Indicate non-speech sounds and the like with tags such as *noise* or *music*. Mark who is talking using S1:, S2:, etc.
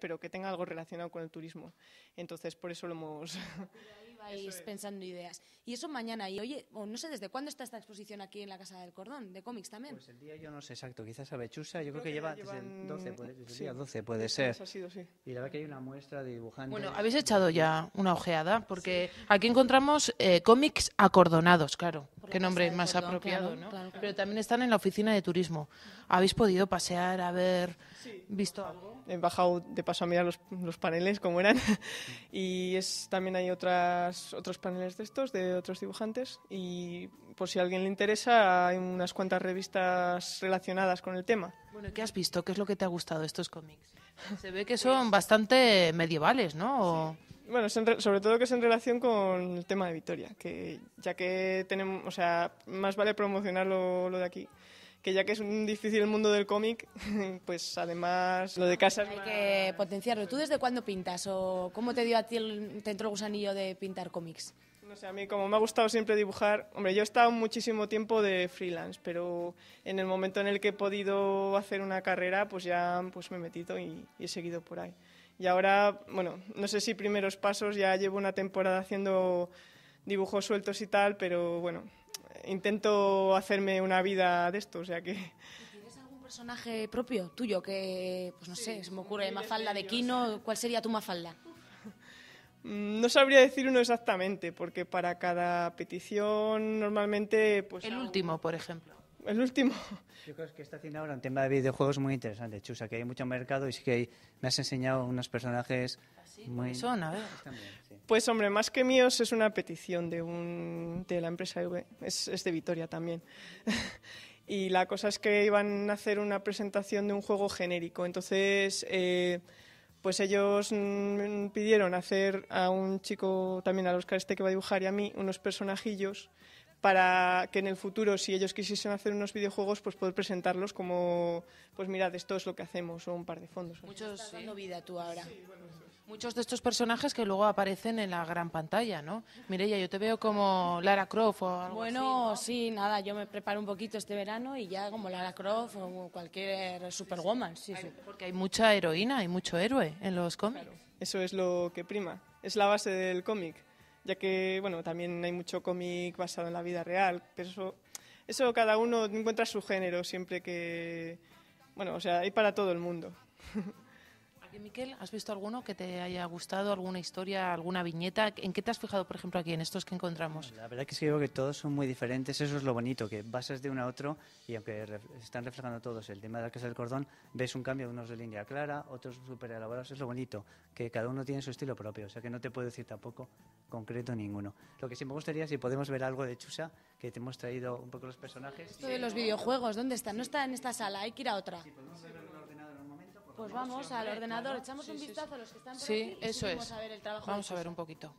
S1: pero que tenga algo relacionado con el turismo. Entonces, por eso lo hemos... *laughs*
S2: Ahí vais pensando ideas. Y eso mañana. Y oye, no sé desde cuándo está esta exposición aquí en la Casa del Cordón, de cómics también. Pues el día
S3: yo no sé exacto, quizás a Bechusa, yo creo, que, lleva desde el 12, puede, sí. el 12 puede ser. Y la verdad que hay una muestra de dibujantes... Bueno, habéis echado
S4: ya una ojeada, porque aquí encontramos eh, cómics acordonados, claro qué nombre más apropiado, ¿no? Pero también están en la oficina de turismo. ¿Habéis podido pasear, haber visto algo? He bajado de
S1: paso a mirar los, paneles, cómo eran. *laughs* y es, también hay otras, otros paneles de estos, de otros dibujantes. Y por si a alguien le interesa, hay unas cuantas revistas
S4: relacionadas con el tema. Bueno, ¿qué has visto? ¿Qué es lo que te ha gustado de estos cómics? *laughs* Se ve que son bastante medievales, ¿no?
S1: Bueno, sobre todo que es en relación con el tema de Vitoria, que ya que tenemos, o sea, más vale promocionar lo, de aquí, que ya que es un difícil el mundo del cómic, *laughs* pues además lo de casa Hay
S2: que potenciarlo. ¿Tú desde cuándo pintas o cómo te dio a ti, el, gusanillo de pintar cómics?
S1: No sé, a mí como me ha gustado siempre dibujar, hombre, yo he estado muchísimo tiempo de freelance, pero en el momento en el que he podido hacer una carrera, pues ya pues me he metido y he seguido por ahí. Y ahora, bueno, no sé si primeros pasos, ya llevo una temporada haciendo dibujos sueltos y tal, pero bueno, intento hacerme una vida de esto, o sea que...
S2: ¿Tienes algún personaje propio tuyo que, pues no sé, se me ocurre, Mafalda de Kino, ¿cuál sería tu Mafalda?
S1: Mm, no sabría decir uno exactamente, porque para cada petición normalmente... Pues, El último, por ejemplo el último.
S3: Yo creo que está haciendo ahora un tema de videojuegos muy interesante, Chusa, que hay mucho mercado y sí que me has enseñado unos personajes ¿Así? ¿Ah, muy... Pues son? A ver. Pues,
S1: pues hombre, más que míos es una petición de, un, de la empresa es, de Vitoria también. *laughs* y la cosa es que iban a hacer una presentación de un juego genérico, entonces... Eh, pues ellos mm, pidieron hacer a un chico, también a Oscar este que va a dibujar y a mí, unos personajillos, para que en el futuro, si ellos quisiesen hacer unos videojuegos, pues
S4: poder presentarlos como, pues mirad, esto es lo que hacemos, o un par de fondos.
S2: Muchos, dando vida tú
S4: ahora. Muchos de estos personajes que luego aparecen en la gran pantalla, ¿no? Mireia, yo te veo como Lara Croft o
S2: bueno, sí, nada, yo me preparo un poquito este verano y ya como Lara Croft o cualquier Superwoman, sí, sí. porque hay
S4: mucha heroína, hay mucho héroe en los cómics.
S1: Eso es lo que prima, es la base del cómic ya que bueno, también hay mucho cómic basado en la vida real, pero eso, eso cada uno encuentra su género siempre que, bueno, o sea, hay para todo el mundo. *laughs*
S4: ¿Y Miquel, has visto alguno que te haya gustado, alguna historia, alguna viñeta? ¿En qué te has fijado, por ejemplo, aquí, en estos que encontramos? La
S3: verdad que sí, creo que todos son muy diferentes, eso es lo bonito, que vas de uno a otro y aunque están reflejando todos el tema de la Casa del Cordón, ves un cambio, unos de línea clara, otros súper elaborados, es lo bonito, que cada uno tiene su estilo propio, o sea que no te puedo decir tampoco concreto ninguno. Lo que sí me gustaría, si podemos ver algo de Chusa, que te hemos traído un poco los personajes. Esto de los
S2: videojuegos, ¿dónde están? No está en esta sala, hay que ir a otra. Sí, verlo pues vamos, al ordenador, echamos un vistazo a los que están por Sí, aquí eso es. A ver el trabajo vamos a ver
S4: un poquito.